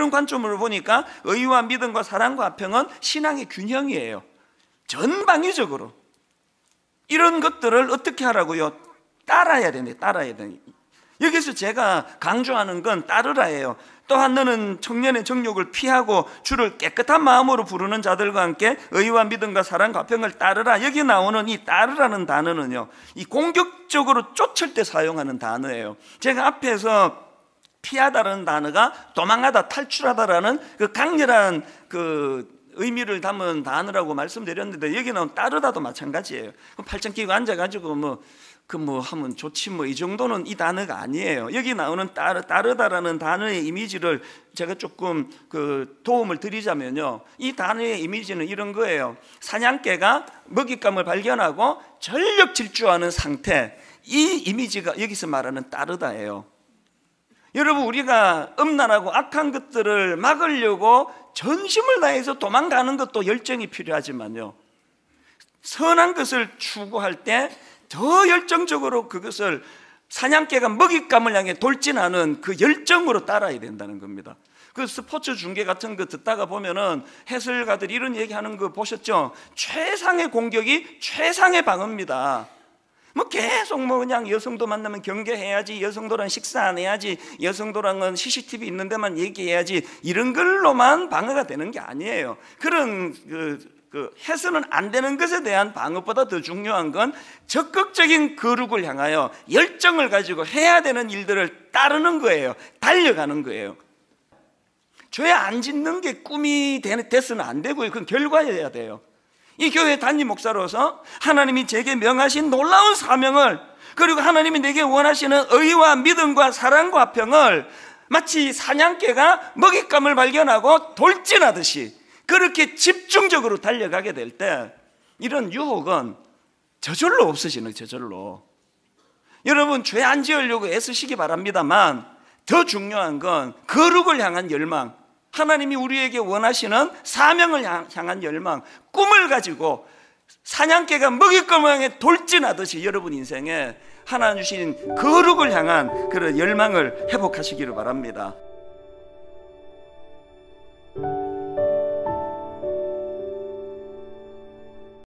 이런 관점으로 보니까 의와 믿음과 사랑과 평은 신앙의 균형이에요. 전방위적으로. 이런 것들을 어떻게 하라고요? 따라야 되네, 따라야 되네. 여기서 제가 강조하는 건 따르라예요. 또한 너는 청년의 정욕을 피하고 주를 깨끗한 마음으로 부르는 자들과 함께 의와 믿음과 사랑과 평을 따르라. 여기 나오는 이 따르라는 단어는요. 이 공격적으로 쫓을 때 사용하는 단어예요. 제가 앞에서 피하다라는 단어가 도망가다 탈출하다라는 그 강렬한 그 의미를 담은 단어라고 말씀드렸는데 여기는 따르다도 마찬가지예요. 팔짱 끼고 앉아가지고 뭐 그 뭐 하면 좋지 뭐 이 정도는 이 단어가 아니에요. 여기 나오는 따르, 따르다라는 단어의 이미지를 제가 조금 그 도움을 드리자면요. 이 단어의 이미지는 이런 거예요. 사냥개가 먹잇감을 발견하고 전력 질주하는 상태. 이 이미지가 여기서 말하는 따르다예요. 여러분 우리가 음란하고 악한 것들을 막으려고 전심을 다해서 도망가는 것도 열정이 필요하지만요. 선한 것을 추구할 때 더 열정적으로 그것을 사냥개가 먹잇감을 향해 돌진하는 그 열정으로 따라야 된다는 겁니다. 그 스포츠 중계 같은 거 듣다가 보면은 해설가들이 이런 얘기 하는 거 보셨죠? 최상의 공격이 최상의 방어입니다. 뭐 계속 뭐 그냥 여성도 만나면 경계해야지 여성도랑 식사 안 해야지 여성도랑은 CCTV 있는 데만 얘기해야지 이런 걸로만 방어가 되는 게 아니에요 그런 그, 그 해서는 안 되는 것에 대한 방어보다 더 중요한 건 적극적인 거룩을 향하여 열정을 가지고 해야 되는 일들을 따르는 거예요 달려가는 거예요 죄 안 짓는 게 꿈이 됐으면 안 되고요 그건 결과여야 돼요 이 교회 단임 목사로서 하나님이 제게 명하신 놀라운 사명을 그리고 하나님이 내게 원하시는 의와 믿음과 사랑과 평을 마치 사냥개가 먹잇감을 발견하고 돌진하듯이 그렇게 집중적으로 달려가게 될 때 이런 유혹은 저절로 없어지는 저절로 여러분 죄 안 지으려고 애쓰시기 바랍니다만 더 중요한 건 거룩을 향한 열망 하나님이 우리에게 원하시는 사명을 향한 열망, 꿈을 가지고 사냥개가 먹잇감망에 돌진하듯이 여러분 인생에 하나님 주신 거룩을 향한 그런 열망을 회복하시기를 바랍니다.